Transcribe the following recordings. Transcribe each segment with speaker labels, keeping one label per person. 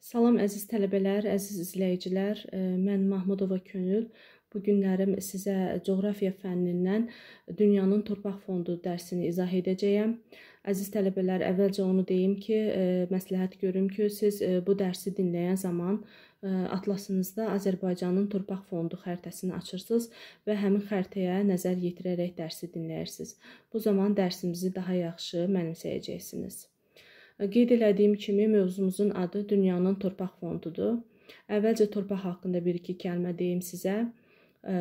Speaker 1: Salam əziz tələbələr, əziz izləyicilər. Mən Mahmudova Könül. Bu günlərim sizə coğrafiya fənnindən dünyanın torpaq fondu dərsini izah edəcəyəm. Əziz tələbələr, əvvəlcə onu deyim ki, məsləhət görüm ki, siz bu dərsi dinləyən zaman atlasınızda Azərbaycanın torpaq fondu xəritəsini açırsınız və həmin xəritəyə nəzər yetirərək dərsi dinləyirsiniz. Bu zaman dərsimizi daha yaxşı mənimsəyəcəksiniz. Qeyd elədiyim kimi mövzumuzun adı Dünyanın Torpaq Fondudur. Əvvəlcə torpaq haqqında bir-iki kəlmə deyim sizə. E,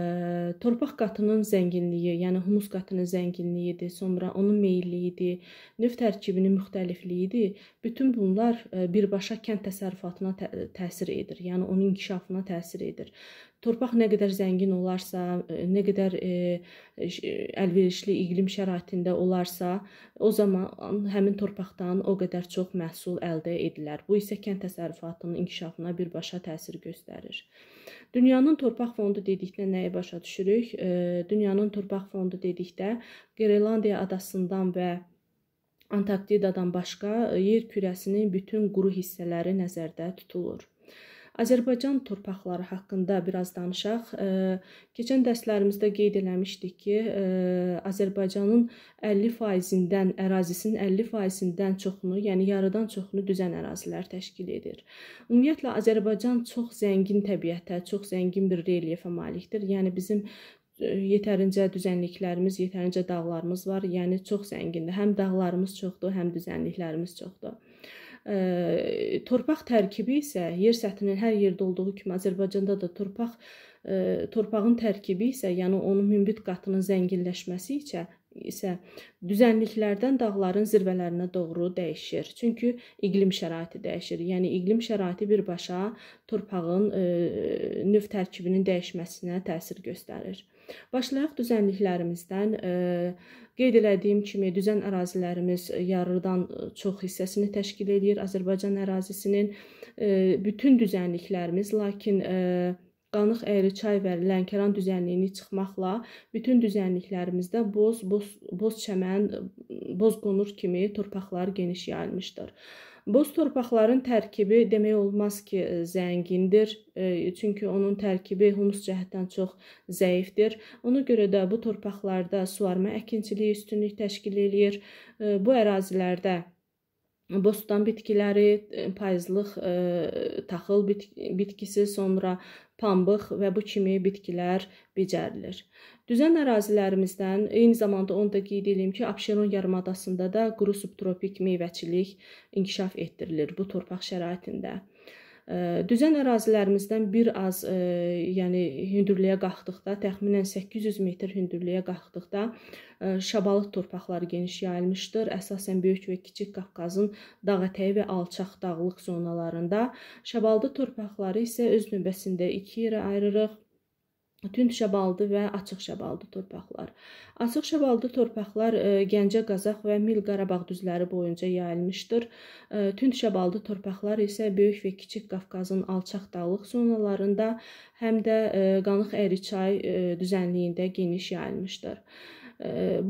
Speaker 1: torpaq qatının zənginliyi, yəni humus qatının zənginliyidir, sonra onun meyilliyidir, növ tərkibinin müxtəlifliyidir. Bütün bunlar birbaşa kənd təsərrüfatına təsir edir, yəni onun inkişafına təsir edir. Torpaq nə qədər zəngin olarsa, e, nə qədər e, e, əlverişli iqlim şəraitində olarsa, o zaman həmin torpaqdan o qədər çox məhsul əldə edilər. Bu isə kənd təsərrüfatının inkişafına birbaşa təsir göstərir. Dünyanın torpaq fondu dedikdə nəyi başa düşürük? Dünyanın torpaq fondu dedikdə Qrenlandiya adasından və Antarktidadan başqa yer kürəsinin bütün quru hissələri nəzərdə tutulur. Azərbaycan torpaqları haqqında biraz danışaq. Keçən dərslərimizdə qeyd eləmişdik ki, Azərbaycanın 50%-dən, ərazisinin 50%-dən çoxunu, yəni yarıdan çoxunu düzən ərazilər təşkil edir. Ümumiyyətlə Azərbaycan çox zəngin təbiətə, çox zəngin bir relyefə malikdir. Yəni bizim yetərincə düzənliklərimiz, yetərincə dağlarımız var. Yəni çox zəngindir. Həm dağlarımız çoxdur, həm düzənliklərimiz çoxdur torpaq tərkibi isə yer səthinin hər yerdə olduğu kimi Azərbaycanda da torpaq torpağın tərkibi isə, yəni onun münbit qatının zənginləşməsi isə isə düzənliklərdən dağların zirvələrinə doğru dəyişir. Çünki iqlim şəraiti dəyişir. Yəni iqlim şəraiti birbaşa torpağın növ tərkibinin dəyişməsinə təsir göstərir. Başlayaq düzənliklərimizdən. Qeyd elədiyim kimi düzən ərazilərimiz e, yarıdan e, çox hissəsini təşkil edir Azərbaycan ərazisinin bütün düzənliklərimiz, lakin e, Qanıq əyri çay və Lənkəran düzənliyini çıxmaqla bütün düzənliklərimizdə boz, boz, boz çəmən, boz qonur kimi torpaqlar geniş yayılmışdır. Boz torpaqların tərkibi demək olmaz ki, zəngindir, e, çünki onun tərkibi humus cəhətdən çox zəifdir. Ona görə də bu torpaqlarda suvarma əkinçiliyi üstünlük təşkil eləyir. E, bu ərazilərdə bostan bitkiləri, e, payızlıq ə, e, taxıl bit bitkisi, sonra pambıq və bu kimi bitkilər becərilir. Düzən ərazilərimizdən eyni zamanda onu da qeyd edeyim ki, Abşeron yarımadasında da quru subtropik meyvəçilik inkişaf etdirilir bu torpaq şəraitində. Düzən ərazilərimizdən bir az, ə, yəni hündürlüyə qalxdıqda, təxminən 800 metr hündürlüyə qalxdıqda ə, Şabalıd torpaqları geniş yayılmışdır. Əsasən Böyük və Kiçik Qafqazın dağ ətəyi və alçaq dağlıq zonalarında. Şabalıd torpaqları isə öz növbəsində iki yerə ayırırıq tünd şəbaldı və açıq şəbaldı torpaqlar. Açıq şəbaldı torpaqlar e, Gəncə, Qazax və Mil Qarabağ düzləri boyunca yayılmışdır. E, tünd şəbaldı torpaqlar isə Böyük və Kiçik Qafqazın alçaq dağlıq zonalarında, həm də e, Qanıq Əriçay düzənliyində geniş yayılmışdır.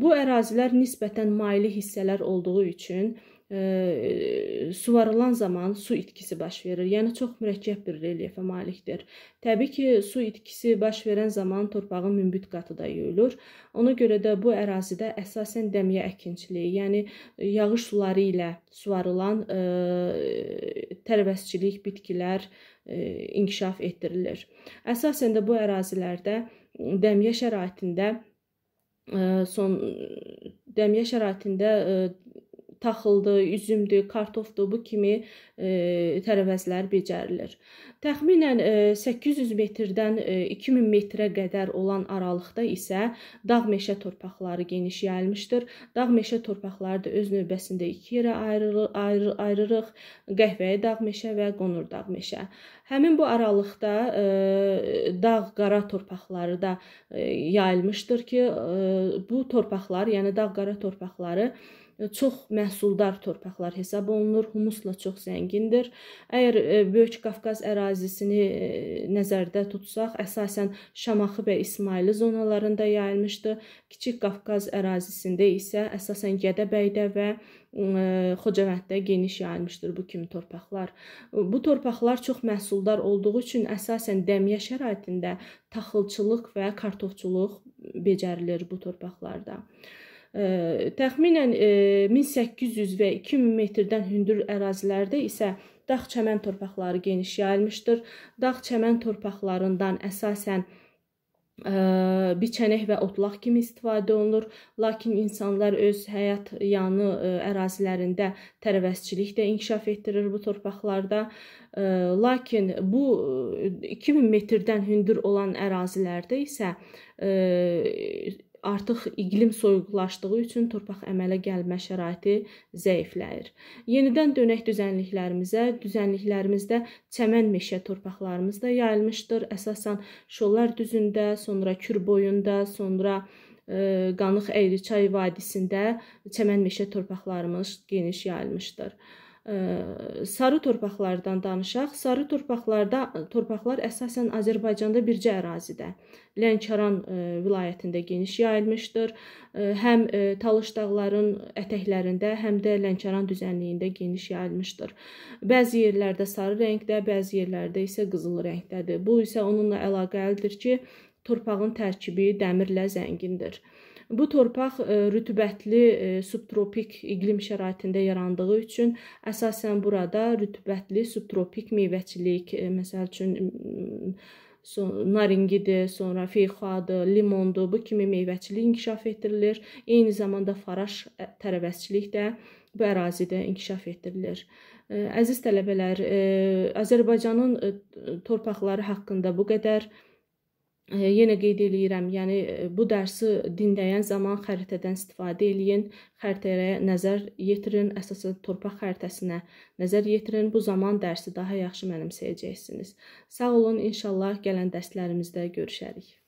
Speaker 1: Bu ərazilər nisbətən maili hissələr olduğu üçün e, suvarılan zaman su itkisi baş verir. Yəni çox mürəkkəb bir relyefə malikdir. Təbii ki, su itkisi baş verən zaman torpağın münbit qatı da yuyulur. Ona görə də bu ərazidə əsasən dəmiyə əkinçiliyi, yəni yağış suları ilə suvarılan e, tərəvəzçilik, bitkilər e, inkişaf etdirilir. Əsasən də bu ərazilərdə dəmiyə şəraitində son dəmiyə şəraitində taxıldır, üzümdür, kartofdur bu kimi e, tərəvəzlər becərilir. Təxminən e, 800 metrdən e, 2000 metrə qədər olan aralıqda isə dağ meşə torpaqları geniş yayılmışdır. Dağ meşə torpaqları da öz növbəsində iki yerə ayrılır, ayrı, ayırırıq: Qəhvəyi dağ meşə və qonur dağ meşə. Həmin bu aralıqda e, dağ qara torpaqları da e, yayılmışdır ki, e, bu torpaqlar, yəni dağ qara torpaqları e, çox məhsul məhsuldar torpaqlar hesab olunur. Humusla çox zəngindir. Əgər e, Böyük Qafqaz ərazisini e, nəzərdə tutsaq, əsasən Şamaxı və İsmaili zonalarında yayılmışdı. Kiçik Qafqaz ərazisində isə əsasən Gədəbəydə və e, Xocavənddə geniş yayılmışdır bu kimi torpaqlar. Bu torpaqlar çox məhsuldar olduğu üçün əsasən dəmiyə şəraitində taxılçılıq və kartofçuluq becərilir bu torpaqlarda. Təxminən 1800 və 2000 metrdən hündür ərazilərdə isə dağ çəmən torpaqları geniş yayılmışdır. Dağ çəmən torpaqlarından əsasən ə, biçənək və otlaq kimi istifadə olunur. Lakin insanlar öz həyat yanı ə, ərazilərində tərəvəzçilik də inkişaf etdirir bu torpaqlarda. Ə, lakin bu 2000 metrdən hündür olan ərazilərdə isə ə, artıq iqlim soyuqlaşdığı üçün torpaq əmələ gəlmə şəraiti zəifləyir. Yenidən dönək düzənliklərimizə, düzənliklərimizdə çəmən meşə torpaqlarımız da yayılmışdır. Əsasən Şollar düzündə, sonra Kür boyunda, sonra ə, e, Qanıq Əyriçay vadisində çəmən meşə torpaqlarımız geniş yayılmışdır sarı torpaqlardan danışaq. Sarı torpaqlarda torpaqlar əsasən Azərbaycanda bircə ərazidə, Lənkəran vilayətində geniş yayılmışdır. Həm Talış dağların ətəklərində, həm də Lənkəran düzənliyində geniş yayılmışdır. Bəzi yerlərdə sarı rəngdə, bəzi yerlərdə isə qızıl rəngdədir. Bu isə onunla əlaqəlidir ki, torpağın tərkibi dəmirlə zəngindir. Bu torpaq e, rütubətli e, subtropik iqlim şəraitində yarandığı üçün əsasən burada rütubətli subtropik meyvəçilik, e, məsəl üçün mm, son, naringidir, sonra feyxuadır, limondur, bu kimi meyvəçilik inkişaf etdirilir. Eyni zamanda faraş tərəvəzçilik də bu ərazidə inkişaf etdirilir. Əziz tələbələr, Azərbaycanın torpaqları haqqında bu qədər. Yenə qeyd eləyirəm, yəni bu dərsi dinləyən zaman xəritədən istifadə eləyin, xəritəyə nəzər yetirin, əsasən torpaq xəritəsinə nəzər yetirin. Bu zaman dərsi daha yaxşı mənimsəyəcəksiniz. Sağ olun, inşallah gələn dərslərimizdə görüşərik.